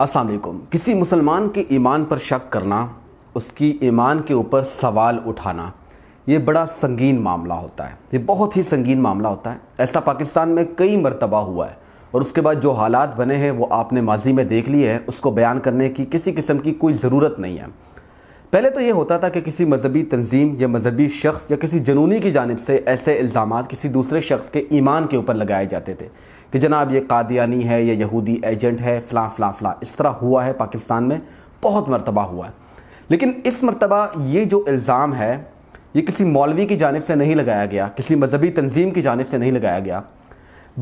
असल किसी मुसलमान के ईमान पर शक करना उसकी ईमान के ऊपर सवाल उठाना ये बड़ा संगीन मामला होता है ये बहुत ही संगीन मामला होता है ऐसा पाकिस्तान में कई मरतबा हुआ है और उसके बाद जो हालात बने हैं वो आपने माजी में देख लिए हैं उसको बयान करने की किसी किस्म की कोई ज़रूरत नहीं है पहले तो ये होता था कि किसी मजहबी तंजीम या मजहबी शख्स या किसी जनूनी की जानब से ऐसे इल्ज़ाम किसी दूसरे शख्स के ईमान के ऊपर लगाए जाते थे कि जनाब ये कादियानी है या यहूदी एजेंट है फ़लाँ फ़लाँ फ़लाँ इस तरह हुआ है पाकिस्तान में बहुत मरतबा हुआ है लेकिन इस मरतबा ये जो इल्ज़ाम है ये किसी मौलवी की जानब से नहीं लगाया गया किसी मजहबी तंजीम की जानब से नहीं लगाया गया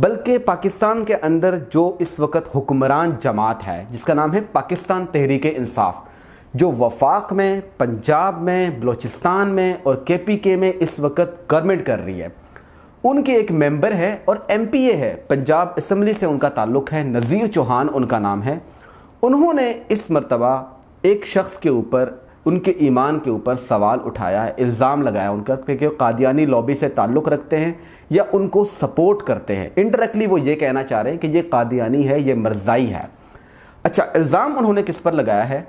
बल्कि पाकिस्तान के अंदर जो इस वक्त हुक्मरान जमात है जिसका नाम है पाकिस्तान तहरीक इंसाफ़ जो वफाक में पंजाब में बलूचिस्तान में और के पी के में इस वक्त गवर्नमेंट कर रही है उनके एक मेंबर है और एम पी ए है पंजाब इसम्बली से उनका ताल्लुक़ है नज़ीर चौहान उनका नाम है उन्होंने इस मरतबा एक शख्स के ऊपर उनके ईमान के ऊपर सवाल उठाया है इल्ज़ाम लगाया उनका क्योंकि कादियानी लॉबी से ताल्लुक़ रखते हैं या उनको सपोर्ट करते हैं इनडायरेक्टली वो ये कहना चाह रहे हैं कि ये कादियानी है ये मरजाई है अच्छा इल्ज़ाम उन्होंने किस पर लगाया है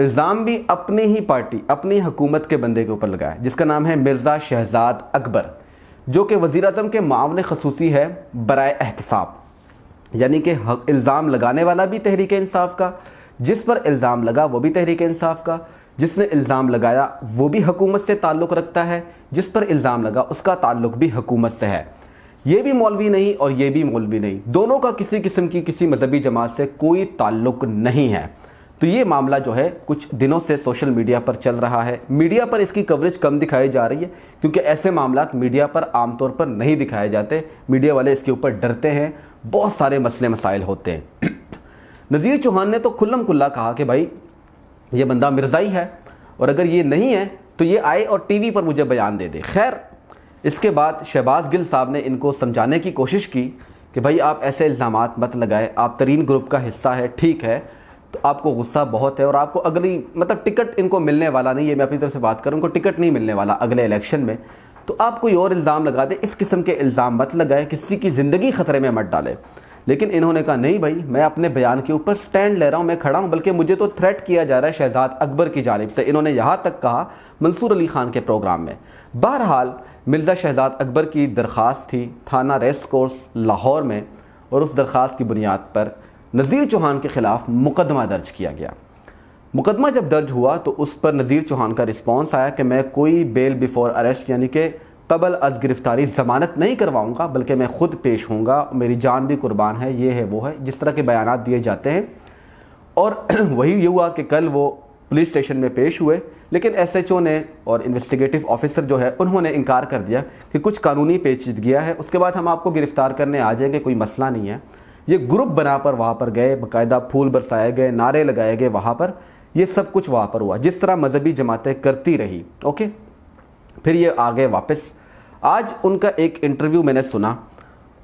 इल्ज़ाम भी अपनी ही पार्टी अपनी हुकूमत के बंदे के ऊपर लगाया जिसका नाम है मिर्ज़ा शहजाद अकबर जो कि वज़ी अजम के मावन खसूसी है बरए एहतसाब यानी कि इल्ज़ाम लगाने वाला भी तहरीक इंसाफ का जिस पर इल्ज़ाम लगा वो भी तहरीक इंसाफ का जिसने इल्ज़ाम लगाया वो भी हकूमत से ताल्लुक़ रखता है जिस पर इल्ज़ाम लगा उसका ताल्लुक़ भी हकूमत से है ये भी मौलवी नहीं और ये भी मौलवी नहीं दोनों का किसी किस्म की किसी मजहबी जमात से कोई ताल्लुक़ नहीं है तो ये मामला जो है कुछ दिनों से सोशल मीडिया पर चल रहा है मीडिया पर इसकी कवरेज कम दिखाई जा रही है क्योंकि ऐसे मामला मीडिया पर आमतौर पर नहीं दिखाए जाते मीडिया वाले इसके ऊपर डरते हैं बहुत सारे मसले मसाइल होते हैं नज़ीर चौहान ने तो खुल्लम खुल्ला कहा कि भाई ये बंदा मिर्ज़ाई है और अगर ये नहीं है तो ये आए और टीवी पर मुझे बयान दे दे खैर इसके बाद शहबाज गिल साहब ने इनको समझाने की कोशिश की कि भाई आप ऐसे इल्ज़ाम मत लगाए आप तरीन ग्रुप का हिस्सा है ठीक है आपको गुस्सा बहुत है और आपको अगली मतलब टिकट इनको मिलने वाला नहीं ये मैं अपनी तरफ से बात करूँ उनको टिकट नहीं मिलने वाला अगले इलेक्शन में तो आप कोई और इल्ज़ाम लगा दें इस किस्म के इल्ज़ाम मत लगाएं किसी की ज़िंदगी ख़तरे में मत डालें लेकिन इन्होंने कहा नहीं भाई मैं अपने बयान के ऊपर स्टैंड ले रहा हूँ मैं खड़ा हूँ बल्कि मुझे तो थ्रेट किया जा रहा है शहजाद अकबर की जानब से इन्होंने यहाँ तक कहा मंसूर अली खान के प्रोग्राम में बहरहाल मिर्ज़ा शहजाद अकबर की दरख्वास्त थी थाना रेस कोर्स लाहौर में और उस दरख्वास्त की बुनियाद पर नज़ीर चौहान के ख़िलाफ़ मुकदमा दर्ज किया गया मुकदमा जब दर्ज हुआ तो उस पर नज़ीर चौहान का रिस्पॉन्स आया कि मैं कोई बेल बिफोर अरेस्ट यानी कि कबल अज गिरफ्तारी ज़मानत नहीं करवाऊँगा बल्कि मैं ख़ुद पेश होऊंगा मेरी जान भी कुर्बान है ये है वो है जिस तरह के बयान दिए जाते हैं और वही ये हुआ कि कल वो पुलिस स्टेशन में पेश हुए लेकिन ओ ने और इन्वेस्टिगेटिव ऑफिसर जो है उन्होंने इनकार कर दिया कि कुछ कानूनी पेचिदगियाँ है उसके बाद हम आपको गिरफ़्तार करने आ जाएंगे कोई मसला नहीं है ये ग्रुप बनाकर वहाँ पर गए बाकायदा फूल बरसाए गए नारे लगाए गए वहाँ पर ये सब कुछ वहाँ पर हुआ जिस तरह मजहबी जमातें करती रही ओके फिर ये आ गए वापस आज उनका एक इंटरव्यू मैंने सुना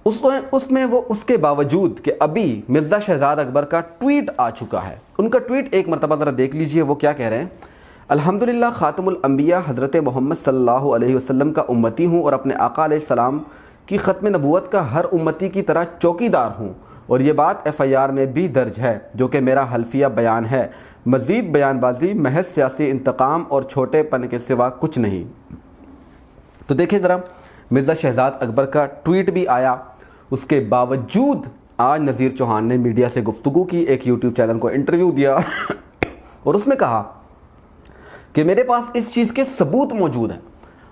उसमें उसमें वो उसके बावजूद कि अभी मिर्ज़ा शहजाद अकबर का ट्वीट आ चुका है उनका ट्वीट एक मरतबा ज़रा देख लीजिए वो क्या कह रहे हैं अल्हम्दुलिल्लाह ख़ातमुल हज़रत मोहम्मद सल्लल्लाहु अलैहि वसल्लम का उम्मती हूँ और अपने आका सलाम की ख़त्म नबूत का हर उम्मती की तरह चौकीदार हूँ और ये बात एफआईआर में भी दर्ज है जो कि मेरा हल्फिया बयान है मजीद बयानबाजी महज सियासी इंतकाम और छोटेपन के सिवा कुछ नहीं तो देखिए ज़रा मिर्ज़ा शहजाद अकबर का ट्वीट भी आया उसके बावजूद आज नज़ीर चौहान ने मीडिया से गुफ्तु की एक यूट्यूब चैनल को इंटरव्यू दिया और उसमें कहा कि मेरे पास इस चीज़ के सबूत मौजूद हैं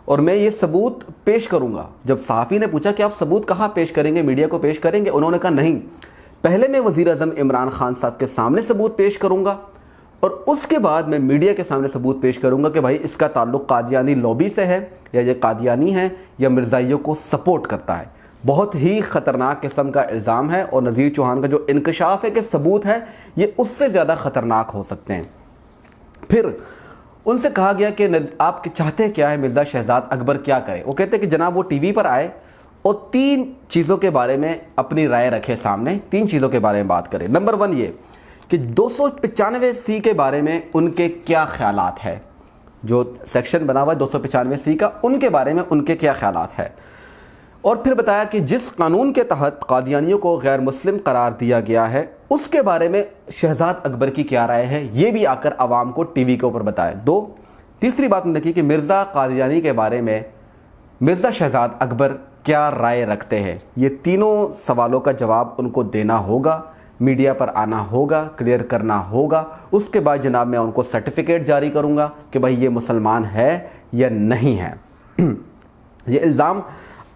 और मैं ये सबूत पेश करूंगा जब साफ़ी ने पूछा कि आप सबूत कहाँ पेश करेंगे मीडिया को पेश करेंगे उन्होंने कहा नहीं पहले मैं वज़ी अजम इमरान खान साहब के सामने सबूत पेश करूंगा और उसके बाद मैं मीडिया के सामने सबूत पेश करूंगा कि भाई इसका ताल्लुक कादियानी लॉबी से है या ये कादियानी है या मिर्ज़ाइयों को सपोर्ट करता है बहुत ही ख़तरनाक किस्म का इल्ज़ाम है और नज़ीर चौहान का जो इंकशाफ है कि सबूत है ये उससे ज़्यादा ख़तरनाक हो सकते हैं फिर उनसे कहा गया कि आप चाहते क्या है मिर्ज़ा शहजाद अकबर क्या करें वो कहते कि जनाब वो टीवी पर आए और तीन चीज़ों के बारे में अपनी राय रखे सामने तीन चीज़ों के बारे में बात करें नंबर वन ये कि दो सी के बारे में उनके क्या ख्याल है जो सेक्शन बना हुआ है दो सी का उनके बारे में उनके क्या ख्याल है और फिर बताया कि जिस कानून के तहत कादियानियों को गैर मुस्लिम करार दिया गया है उसके बारे में शहजाद अकबर की क्या राय है ये भी आकर आवाम को टीवी के ऊपर बताएं दो तीसरी बात में देखिए कि मिर्ज़ा कादियानी के बारे में मिर्ज़ा शहजाद अकबर क्या राय रखते हैं ये तीनों सवालों का जवाब उनको देना होगा मीडिया पर आना होगा क्लियर करना होगा उसके बाद जनाब मैं उनको सर्टिफिकेट जारी करूंगा कि भाई ये मुसलमान है या नहीं है ये इल्ज़ाम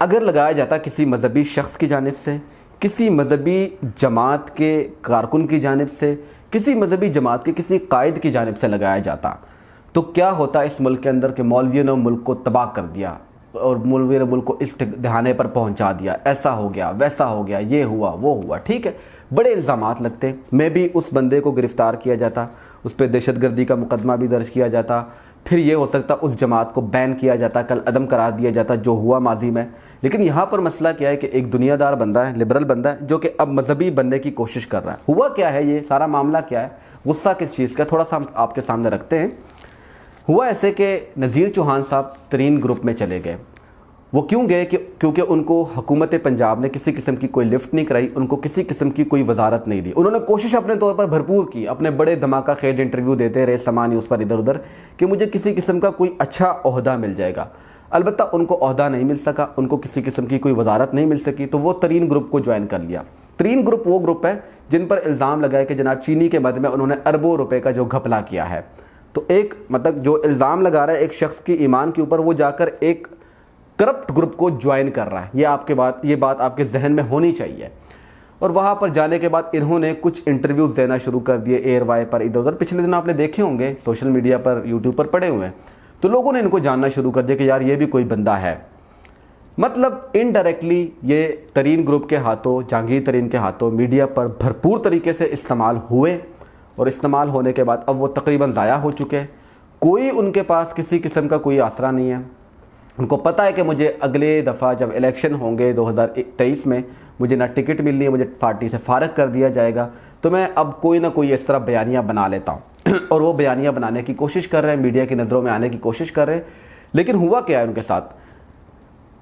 अगर लगाया जाता किसी मजहबी शख्स की जानब से किसी मजहबी जमात के कारकुन की जानब से किसी मजहबी जमात के किसी कायद की जानब से लगाया जाता तो क्या होता इस मुल्क के अंदर कि मौलवियों ने मुल्क को तबाह कर दिया और मौलवियों ने मुल्क को इस दहाने पर पहुंचा दिया ऐसा हो गया वैसा हो गया ये हुआ वो हुआ ठीक है बड़े इल्ज़ाम लगते मैं भी उस बंदे को गिरफ़्तार किया जाता उस पर दहशत गर्दी का मुकदमा भी दर्ज किया जाता फिर ये हो सकता उस जमात को बैन किया जाता कल अदम करार दिया जाता जो हुआ माजी में लेकिन यहाँ पर मसला क्या है कि एक दुनियादार बंदा है लिबरल बंदा है जो कि अब मजहबी बनने की कोशिश कर रहा है हुआ क्या है ये सारा मामला क्या है गुस्सा किस चीज़ का थोड़ा सा हम आपके सामने रखते हैं हुआ ऐसे कि नज़ीर चौहान साहब तरीन ग्रुप में चले गए वो क्यों गए क्योंकि उनको हुकूमत पंजाब ने किसी किस्म की कोई लिफ्ट नहीं कराई उनको किसी किस्म की कोई वजारत नहीं दी उन्होंने कोशिश अपने तौर पर भरपूर की अपने बड़े धमाका खेल इंटरव्यू देते रहे समान उस पर इधर उधर कि मुझे किसी किस्म का कोई अच्छा अहदा मिल जाएगा अलबत् उनको अहदा नहीं मिल सका उनको किसी किस्म की कोई वजारत नहीं मिल सकी तो वो तरीन ग्रुप को ज्वाइन कर लिया तरीन ग्रुप वो ग्रुप है जिन पर इल्ज़ाम लगाया कि जनाब चीनी के मद में उन्होंने अरबों रुपये का जो घपला किया है तो एक मतलब जो इल्ज़ाम लगा रहा है एक शख्स की ईमान के ऊपर वो जाकर एक करप्ट ग्रुप को ज्वाइन कर रहा है ये आपके बात ये बात आपके जहन में होनी चाहिए और वहाँ पर जाने के बाद इन्होंने कुछ इंटरव्यूज़ देना शुरू कर दिए एयर वाई पर इधर उधर पिछले दिन आपने देखे होंगे सोशल मीडिया पर यूट्यूब पर पड़े हुए हैं तो लोगों ने इनको जानना शुरू कर दिया कि यार ये भी कोई बंदा है मतलब इनडायरेक्टली ये तरीन ग्रुप के हाथों जहांगीर तरीन के हाथों मीडिया पर भरपूर तरीके से इस्तेमाल हुए और इस्तेमाल होने के बाद अब वो तकरीबन ज़ाया हो चुके हैं कोई उनके पास किसी किस्म का कोई आसरा नहीं है उनको पता है कि मुझे अगले दफ़ा जब इलेक्शन होंगे 2023 में मुझे ना टिकट मिलनी है मुझे पार्टी से फारग कर दिया जाएगा तो मैं अब कोई ना कोई इस तरह बयानियाँ बना लेता हूँ और वो बयानियाँ बनाने की कोशिश कर रहे हैं मीडिया की नज़रों में आने की कोशिश कर रहे हैं लेकिन हुआ क्या है उनके साथ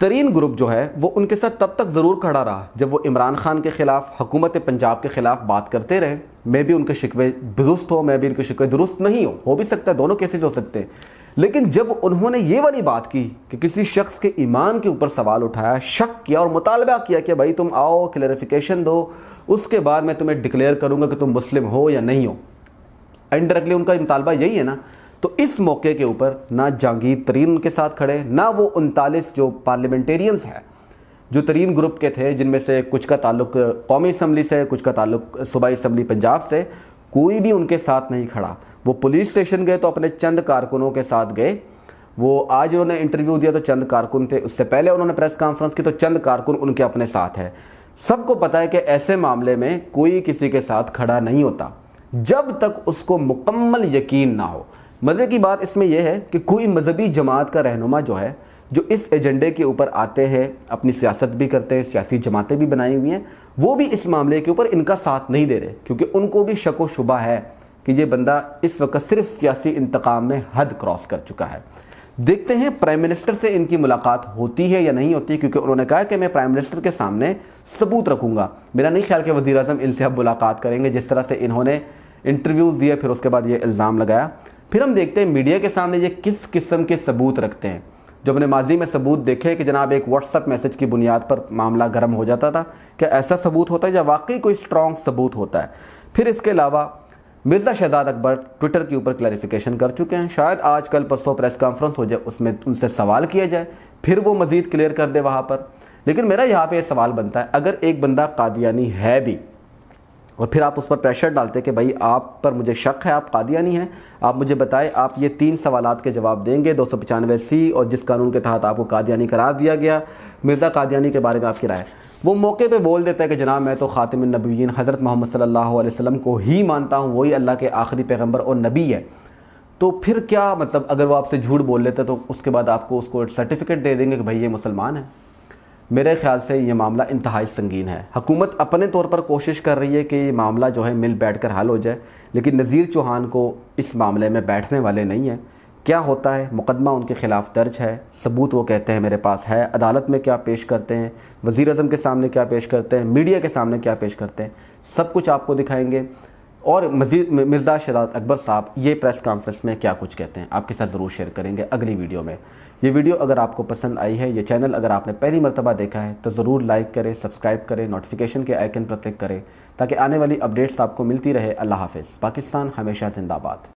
तरीन ग्रुप जो है वो उनके साथ तब तक ज़रूर खड़ा रहा जब वो इमरान खान के ख़िलाफ़ हुकूमत पंजाब के ख़िलाफ़ बात करते रहे मैं भी उनके शिकवे दुरुस्त हो मैं भी उनके शिकवे दुरुस्त नहीं हो हो भी सकता है दोनों केसेज हो सकते हैं लेकिन जब उन्होंने ये वाली बात की कि किसी शख्स के ईमान के ऊपर सवाल उठाया शक किया और मुतालबा किया कि भाई तुम आओ क्लैरिफिकेशन दो उसके बाद मैं तुम्हें डिक्लेयर करूँगा कि तुम मुस्लिम हो या नहीं हो इनडायरेक्टली उनका मुतालबा यही है ना तो इस मौके के ऊपर ना जहांगीर तरीन उनके साथ खड़े ना वो उनतालीस जो पार्लियामेंटेरियंस हैं जो तरीन ग्रुप के थे जिनमें से कुछ का ताल्लुक कौमी असम्बली से कुछ का ताल्लुक सूबाई असम्बली पंजाब से कोई भी उनके साथ नहीं खड़ा वो पुलिस स्टेशन गए तो अपने चंद कारकुनों के साथ गए वो आज उन्होंने इंटरव्यू दिया तो चंद कारकुन थे उससे पहले उन्होंने प्रेस कॉन्फ्रेंस की तो चंद कारकुन उनके अपने साथ है सबको पता है कि ऐसे मामले में कोई किसी के साथ खड़ा नहीं होता जब तक उसको मुकम्मल यकीन ना हो मज़े की बात इसमें यह है कि कोई मजहबी जमात का रहनुमा जो है जो इस एजेंडे के ऊपर आते हैं अपनी सियासत भी करते हैं सियासी जमातें भी बनाई हुई हैं वो भी इस मामले के ऊपर इनका साथ नहीं दे रहे क्योंकि उनको भी शक व शुबा है कि ये बंदा इस वक्त सिर्फ सियासी इंतकाम में हद क्रॉस कर चुका है देखते हैं प्राइम मिनिस्टर से इनकी मुलाकात होती है या नहीं होती क्योंकि उन्होंने कहा कि मैं प्राइम मिनिस्टर के सामने सबूत रखूंगा मेरा नहीं ख्याल कि वजी अजम इनसे अब मुलाकात करेंगे जिस तरह से इन्होंने इंटरव्यूज़ दिए फिर उसके बाद ये इल्ज़ाम लगाया फिर हम देखते हैं मीडिया के सामने ये किस किस्म के सबूत रखते हैं जो अपने माजी में सबूत देखे कि जनाब एक व्हाट्सअप मैसेज की बुनियाद पर मामला गर्म हो जाता था क्या ऐसा सबूत होता है या वाकई कोई स्ट्रॉन्ग सबूत होता है फिर इसके अलावा मिर्ज़ा शहजाद अकबर ट्विटर के ऊपर क्लैरिफिकेशन कर चुके हैं शायद आज कल परसों प्रेस कॉन्फ्रेंस हो जाए उसमें उनसे सवाल किया जाए फिर वो मज़ीद क्लियर कर दे वहाँ पर लेकिन मेरा यहाँ पे सवाल बनता है अगर एक बंदा कादियानी है भी और फिर आप उस पर प्रेशर डालते कि भाई आप पर मुझे शक है आप कादियानी हैं आप मुझे बताएं आप ये तीन सवाल के जवाब देंगे दो सौ पचानवे सी और जिस कानून के तहत आपको कादियानी करार दिया गया मिर्ज़ा कादियानी के बारे में आपकी राय वो मौके पे बोल देता है कि जनाब मैं तो ख़ातिम नबीन हज़रत मोहम्मद सल्लल्लाहु अलैहि वसल्लम को ही मानता हूँ वही अल्लाह के आखिरी पैगम्बर और नबी है तो फिर क्या मतलब अगर वो आपसे झूठ बोल लेते तो उसके बाद आपको उसको सर्टिफिकेट दे देंगे कि भाई ये मुसलमान है मेरे ख्याल से ये मामला इंतहाई संगीन है हकूमत अपने तौर पर कोशिश कर रही है कि ये मामला जो है मिल बैठ कर हल हो जाए लेकिन नज़ीर चौहान को इस मामले में बैठने वाले नहीं हैं क्या होता है मुकदमा उनके ख़िलाफ़ दर्ज है सबूत वो कहते हैं मेरे पास है अदालत में क्या पेश करते हैं वज़ी अजम के सामने क्या पेश करते हैं मीडिया के सामने क्या पेश करते हैं सब कुछ आपको दिखाएंगे और मजीद मिर्ज़ा शदात अकबर साहब ये प्रेस कॉन्फ्रेंस में क्या कुछ कहते हैं आपके साथ ज़रूर शेयर करेंगे अगली वीडियो में ये वीडियो अगर आपको पसंद आई है ये चैनल अगर आपने पहली मरतबा देखा है तो ज़रूर लाइक करें सब्सक्राइब करें नोटिफिकेशन के आइकन पर क्लिक करें ताकि आने वाली अपडेट्स आपको मिलती रहे अल्लाह हाफिज़ पाकिस्तान हमेशा जिंदाबाद